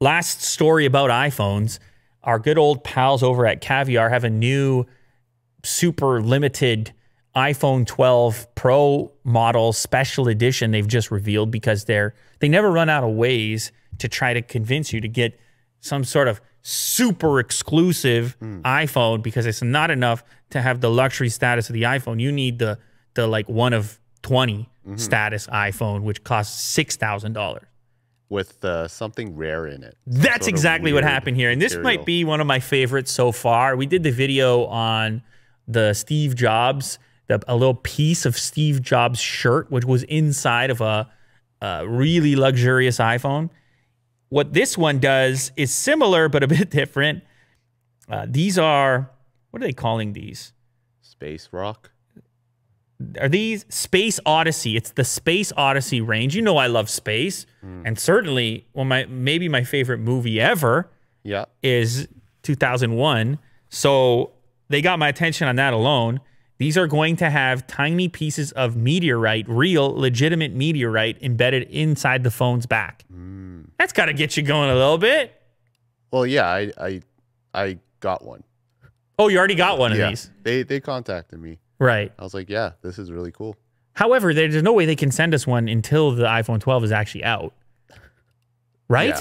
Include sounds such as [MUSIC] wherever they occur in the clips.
Last story about iPhones. Our good old pals over at Caviar have a new super limited iPhone 12 Pro model special edition they've just revealed because they're they never run out of ways to try to convince you to get some sort of super exclusive mm. iPhone because it's not enough to have the luxury status of the iPhone. You need the the like one of 20 mm -hmm. status iPhone which costs $6,000 with uh, something rare in it. That's exactly what happened here. And this material. might be one of my favorites so far. We did the video on the Steve Jobs, the, a little piece of Steve Jobs' shirt, which was inside of a, a really luxurious iPhone. What this one does is similar, but a [LAUGHS] bit different. Uh, these are, what are they calling these? Space rock are these Space Odyssey? It's the Space Odyssey range. You know I love space, mm. and certainly well my maybe my favorite movie ever. Yeah, is 2001. So they got my attention on that alone. These are going to have tiny pieces of meteorite, real legitimate meteorite, embedded inside the phone's back. Mm. That's got to get you going a little bit. Well, yeah, I I, I got one. Oh, you already got one yeah. of these. They they contacted me. Right. I was like, yeah, this is really cool. However, there's no way they can send us one until the iPhone 12 is actually out. Right? Yeah.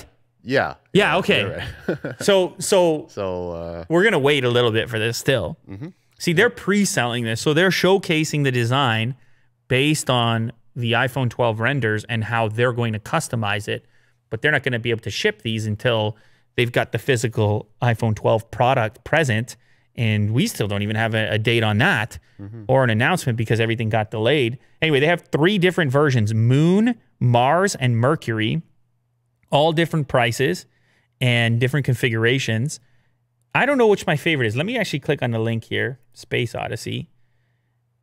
Yeah. Yeah. yeah okay. Right. [LAUGHS] so so so uh, we're gonna wait a little bit for this still. -hmm. See, they're pre-selling this, so they're showcasing the design based on the iPhone 12 renders and how they're going to customize it. But they're not going to be able to ship these until they've got the physical iPhone 12 product present, and we still don't even have a, a date on that mm-hmm. or an announcement because everything got delayed. Anyway, they have three different versions Moon, Mars, and Mercury, all different prices and different configurations. I don't know which my favorite is. Let me actually click on the link here Space Odyssey.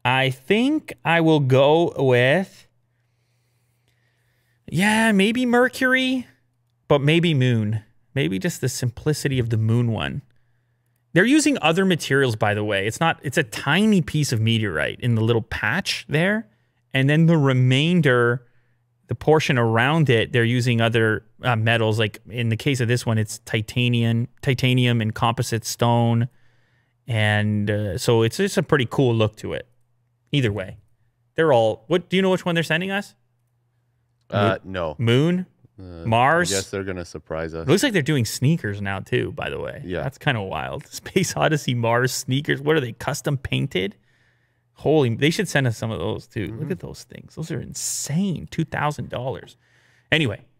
I think I will go with, yeah, maybe Mercury, but maybe Moon. Maybe just the simplicity of the Moon one they're using other materials, by the way. It's not, it's a tiny piece of meteorite in the little patch there. And then the remainder, the portion around it, they're using other uh, metals. Like in the case of this one, it's titanium, titanium and composite stone. And uh, so it's just a pretty cool look to it. Either way, they're all, what do you know which one they're sending us? Uh, Mo no. Moon? Uh, Mars. Yes, they're gonna surprise us. It looks like they're doing sneakers now too. By the way, yeah, that's kind of wild. [LAUGHS] Space Odyssey, Mars sneakers. What are they? Custom painted. Holy! They should send us some of those too. Mm -hmm. Look mm-hmm. at those things. Those are insane. Two thousand dollars. Anyway,